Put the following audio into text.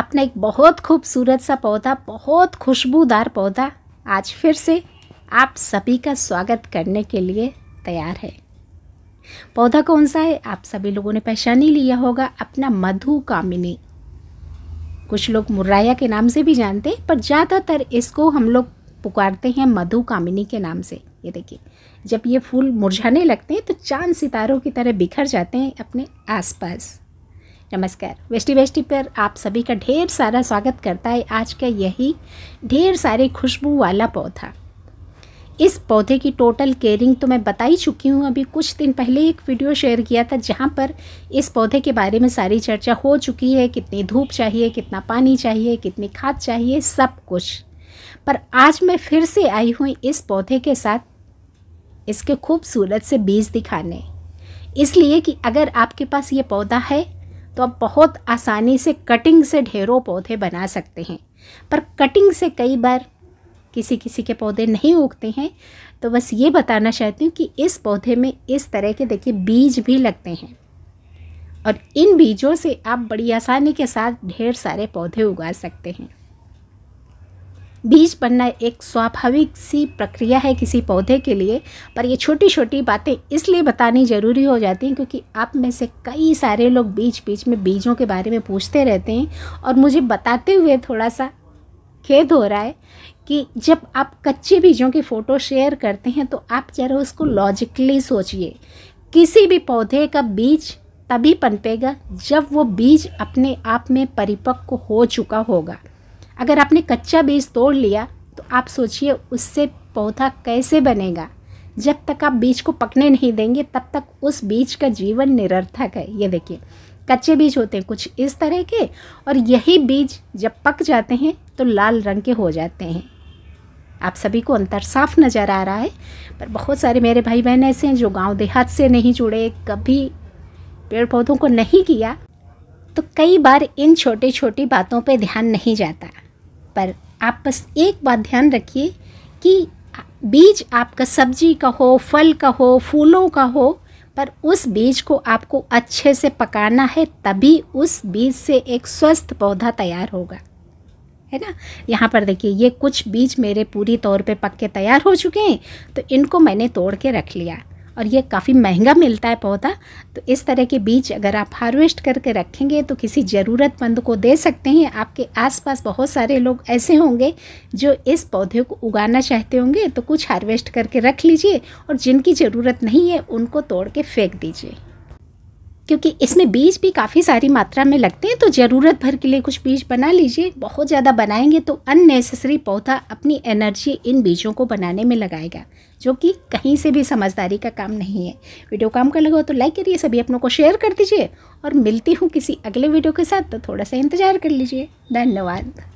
अपना एक बहुत खूबसूरत सा पौधा बहुत खुशबूदार पौधा आज फिर से आप सभी का स्वागत करने के लिए तैयार है पौधा कौन सा है आप सभी लोगों ने पहचान ही लिया होगा अपना मधु कामिनी कुछ लोग मुर्राया के नाम से भी जानते हैं पर ज़्यादातर इसको हम लोग पुकारते हैं मधु कामिनी के नाम से ये देखिए जब ये फूल मुरझाने लगते हैं तो चांद सितारों की तरह बिखर जाते हैं अपने आसपास नमस्कार वेस्टी वेस्टी पर आप सभी का ढेर सारा स्वागत करता है आज का यही ढेर सारे खुशबू वाला पौधा इस पौधे की टोटल केयरिंग तो मैं बता ही चुकी हूँ अभी कुछ दिन पहले एक वीडियो शेयर किया था जहाँ पर इस पौधे के बारे में सारी चर्चा हो चुकी है कितनी धूप चाहिए कितना पानी चाहिए कितनी खाद चाहिए सब कुछ पर आज मैं फिर से आई हूँ इस पौधे के साथ इसके खूबसूरत से बीज दिखाने इसलिए कि अगर आपके पास ये पौधा है तो आप बहुत आसानी से कटिंग से ढेरों पौधे बना सकते हैं पर कटिंग से कई बार किसी किसी के पौधे नहीं उगते हैं तो बस ये बताना चाहती हूँ कि इस पौधे में इस तरह के देखिए बीज भी लगते हैं और इन बीजों से आप बड़ी आसानी के साथ ढेर सारे पौधे उगा सकते हैं बीज बनना एक स्वाभाविक सी प्रक्रिया है किसी पौधे के लिए पर ये छोटी छोटी बातें इसलिए बतानी ज़रूरी हो जाती हैं क्योंकि आप में से कई सारे लोग बीच बीच में बीजों के बारे में पूछते रहते हैं और मुझे बताते हुए थोड़ा सा खेद हो रहा है कि जब आप कच्चे बीजों की फ़ोटो शेयर करते हैं तो आप जरा उसको लॉजिकली सोचिए किसी भी पौधे का बीज तभी पनपेगा जब वो बीज अपने आप में परिपक्व हो चुका होगा अगर आपने कच्चा बीज तोड़ लिया तो आप सोचिए उससे पौधा कैसे बनेगा जब तक आप बीज को पकने नहीं देंगे तब तक उस बीज का जीवन निरर्थक है ये देखिए कच्चे बीज होते हैं कुछ इस तरह के और यही बीज जब पक जाते हैं तो लाल रंग के हो जाते हैं आप सभी को अंतर साफ नज़र आ रहा है पर बहुत सारे मेरे भाई बहन ऐसे हैं जो गांव देहात से नहीं जुड़े कभी पेड़ पौधों को नहीं किया तो कई बार इन छोटी छोटी बातों पर ध्यान नहीं जाता पर आप बस एक बात ध्यान रखिए कि बीज आपका सब्जी का हो फल का हो फूलों का हो पर उस बीज को आपको अच्छे से पकाना है तभी उस बीज से एक स्वस्थ पौधा तैयार होगा है ना यहाँ पर देखिए ये कुछ बीज मेरे पूरी तौर पे पक के तैयार हो चुके हैं तो इनको मैंने तोड़ के रख लिया और ये काफ़ी महंगा मिलता है पौधा तो इस तरह के बीज अगर आप हार्वेस्ट करके रखेंगे तो किसी ज़रूरतमंद को दे सकते हैं आपके आसपास बहुत सारे लोग ऐसे होंगे जो इस पौधे को उगाना चाहते होंगे तो कुछ हार्वेस्ट करके रख लीजिए और जिनकी ज़रूरत नहीं है उनको तोड़ के फेंक दीजिए क्योंकि इसमें बीज भी काफ़ी सारी मात्रा में लगते हैं तो ज़रूरत भर के लिए कुछ बीज बना लीजिए बहुत ज़्यादा बनाएंगे तो अननेसेसरी पौधा अपनी एनर्जी इन बीजों को बनाने में लगाएगा जो कि कहीं से भी समझदारी का काम नहीं है वीडियो काम का लगा हो तो लाइक करिए सभी अपनों को शेयर कर दीजिए और मिलती हूँ किसी अगले वीडियो के साथ तो थोड़ा सा इंतज़ार कर लीजिए धन्यवाद